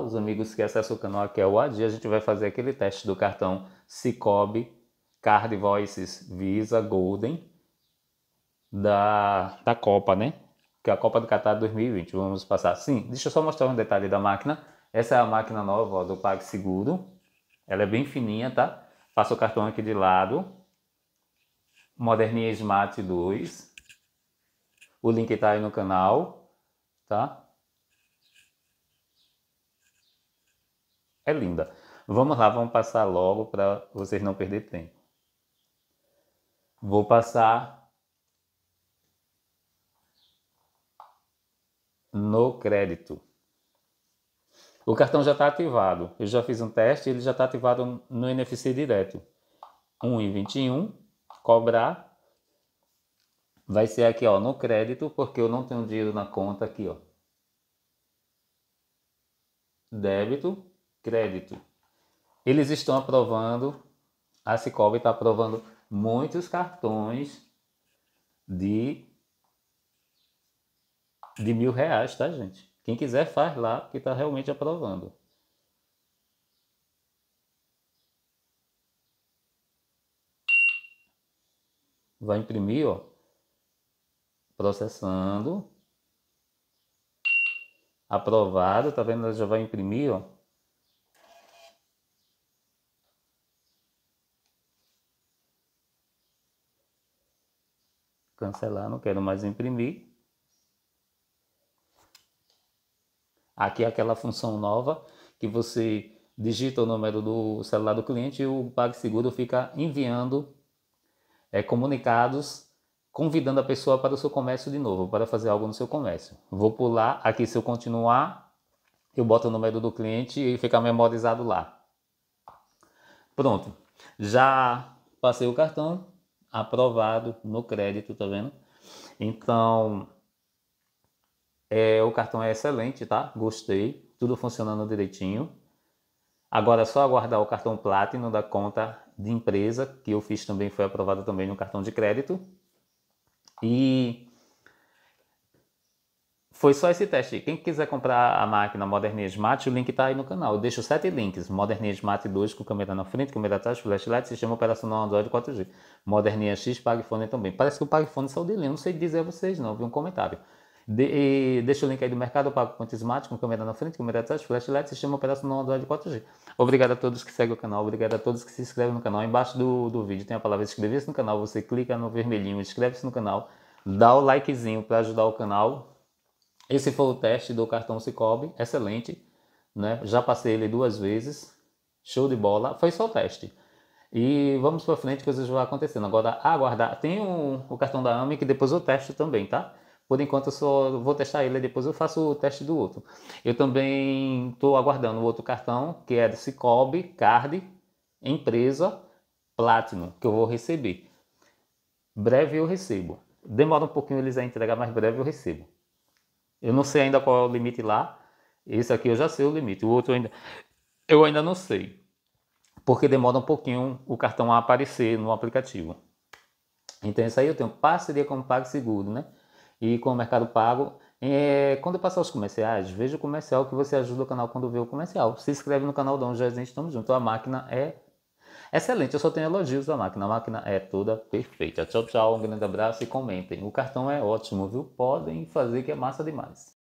os amigos que acessam o canal aqui é o Adi, a gente vai fazer aquele teste do cartão Cicobi Card Voices Visa Golden da, da Copa, né? Que é a Copa do Catar 2020. Vamos passar. Sim, deixa eu só mostrar um detalhe da máquina. Essa é a máquina nova ó, do PagSeguro. Ela é bem fininha, tá? Passa o cartão aqui de lado. Moderninha Smart 2. O link tá aí no canal, tá? é linda. Vamos lá, vamos passar logo para vocês não perder tempo. Vou passar no crédito. O cartão já está ativado. Eu já fiz um teste, ele já está ativado no NFC direto. 1,21, cobrar. Vai ser aqui, ó, no crédito, porque eu não tenho dinheiro na conta aqui, ó. Débito, crédito. Eles estão aprovando, a Cicobi está aprovando muitos cartões de, de mil reais, tá, gente? Quem quiser faz lá, porque está realmente aprovando. Vai imprimir, ó. Processando. Aprovado, tá vendo? Ela já vai imprimir, ó. cancelar, não quero mais imprimir. Aqui é aquela função nova que você digita o número do celular do cliente e o PagSeguro fica enviando é, comunicados convidando a pessoa para o seu comércio de novo, para fazer algo no seu comércio. Vou pular aqui, se eu continuar, eu boto o número do cliente e fica memorizado lá. Pronto, já passei o cartão, aprovado no crédito, tá vendo? Então, é, o cartão é excelente, tá? Gostei, tudo funcionando direitinho. Agora é só aguardar o cartão Platinum da conta de empresa, que eu fiz também, foi aprovado também no cartão de crédito. E foi só esse teste. Quem quiser comprar a máquina Modernia Smart, o link está aí no canal. Eu deixo sete links. Modernia Smart 2 com câmera na frente, câmera atrás, flashlight, sistema operacional Android 4G. Modernia X, Pagfone também. Parece que o Pagfone saiu de linha. Não sei dizer a vocês não, vi um comentário. De, deixa o link aí do mercado pago Smart, com câmera na frente, câmera atrás, flashlight, sistema operacional Android 4G. Obrigado a todos que seguem o canal, obrigado a todos que se inscrevem no canal. Embaixo do, do vídeo tem a palavra inscrever-se no canal. Você clica no vermelhinho, inscreve-se no canal, dá o likezinho para ajudar o canal esse foi o teste do cartão Cicobi, excelente, né? Já passei ele duas vezes, show de bola, foi só o teste. E vamos para frente, coisas vão acontecendo. Agora, aguardar. Tem um, o cartão da AME que depois eu testo também, tá? Por enquanto eu só vou testar ele, depois eu faço o teste do outro. Eu também estou aguardando o outro cartão, que é do Cicobi Card Empresa Platinum, que eu vou receber. Breve eu recebo. Demora um pouquinho eles a entregar, mas breve eu recebo. Eu não sei ainda qual é o limite lá. Esse aqui eu já sei o limite, o outro ainda eu ainda não sei, porque demora um pouquinho o cartão a aparecer no aplicativo. Então isso aí eu tenho parceria com o PagSeguro, né? E com o Mercado Pago. É, quando eu passar os comerciais, veja o comercial que você ajuda o canal quando vê o comercial. Se inscreve no canal Dom Jesus, estamos juntos. A máquina é Excelente, eu só tenho elogios da máquina. A máquina é toda perfeita. Tchau, tchau, um grande abraço e comentem. O cartão é ótimo, viu? Podem fazer que é massa demais.